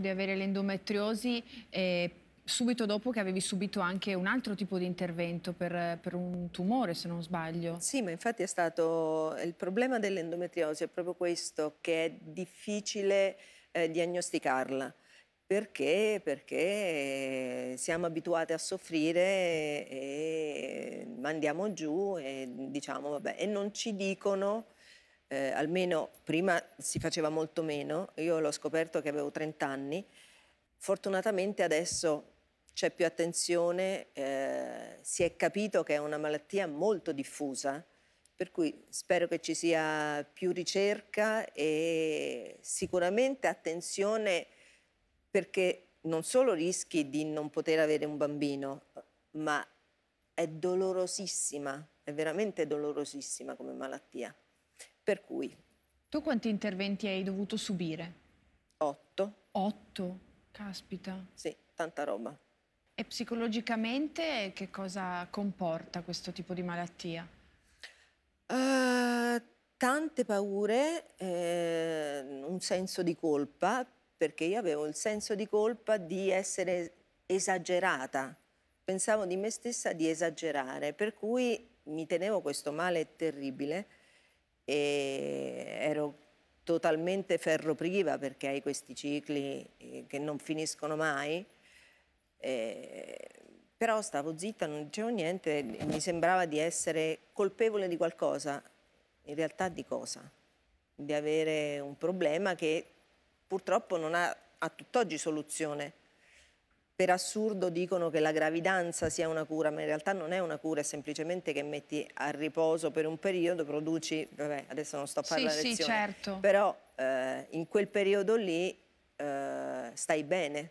di avere l'endometriosi eh, subito dopo che avevi subito anche un altro tipo di intervento per, per, un tumore, se non sbaglio. Sì, ma infatti è stato il problema dell'endometriosi è proprio questo, che è difficile eh, diagnosticarla. Perché? Perché eh, siamo abituate a soffrire e mandiamo giù e diciamo vabbè, e non ci dicono eh, almeno prima si faceva molto meno, io l'ho scoperto che avevo 30 anni, fortunatamente adesso c'è più attenzione, eh, si è capito che è una malattia molto diffusa, per cui spero che ci sia più ricerca e sicuramente attenzione perché non solo rischi di non poter avere un bambino, ma è dolorosissima, è veramente dolorosissima come malattia. Per cui. Tu quanti interventi hai dovuto subire? Otto. Otto? Caspita. Sì, tanta roba. E psicologicamente che cosa comporta questo tipo di malattia? Uh, tante paure, eh, un senso di colpa, perché io avevo il senso di colpa di essere esagerata, pensavo di me stessa di esagerare, per cui mi tenevo questo male terribile e ero totalmente ferro priva perché hai questi cicli eh, che non finiscono mai. E, eh, però stavo zitta, non dicevo niente, mi sembrava di essere colpevole di qualcosa, in realtà di cosa? Di avere un problema che purtroppo non ha a tutt'oggi soluzione per assurdo dicono che la gravidanza sia una cura, ma in realtà non è una cura, è semplicemente che metti a riposo per un periodo, produci, vabbè, adesso non sto a fare sì, la lezione, sì, certo. però eh, in quel periodo lì eh, stai bene.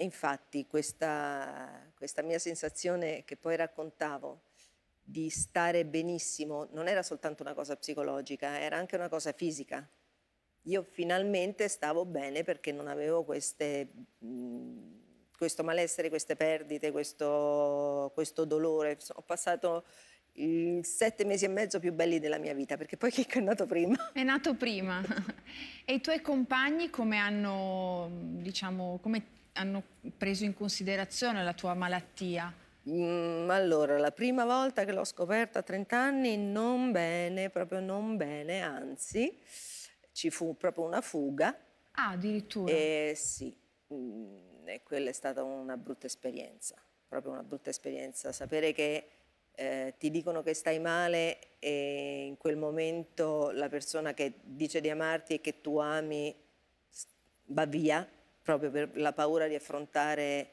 Infatti questa, questa mia sensazione che poi raccontavo di stare benissimo non era soltanto una cosa psicologica, era anche una cosa fisica io finalmente stavo bene perché non avevo queste, mhmm, questo malessere, queste perdite, questo, questo dolore. Ho passato i sette mesi e mezzo più belli della mia vita, perché poi Chicco è nato prima. È nato prima. e i tuoi compagni come hanno, diciamo, come hanno preso in considerazione la tua malattia? Mm, allora, la prima volta che l'ho scoperta a 30 anni, non bene, proprio non bene, anzi ci fu proprio una fuga. Ah, addirittura. Eh sì, mm, e quella è stata una brutta esperienza, proprio una brutta esperienza. Sapere che eh, ti dicono che stai male e in quel momento la persona che dice di amarti e che tu ami va via, proprio per la paura di affrontare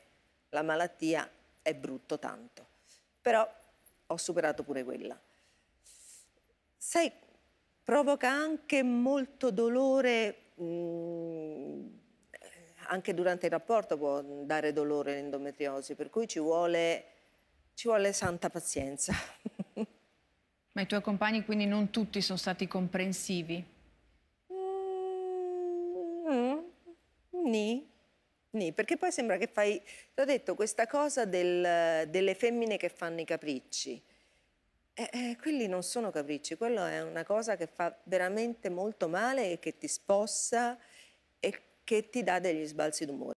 la malattia, è brutto tanto. Però ho superato pure quella. Sai, provoca anche molto dolore, mh, mm, anche durante il rapporto può dare dolore l'endometriosi, per cui ci vuole, ci vuole santa pazienza. Ma i tuoi compagni quindi non tutti sono stati comprensivi? Mm, mm, ni, ni, perché poi sembra che fai, ti ho detto, questa cosa del, delle femmine che fanno i capricci. Eh, eh, quelli non sono capricci, quello è una cosa che fa veramente molto male e che ti spossa e che ti dà degli sbalzi d'umore.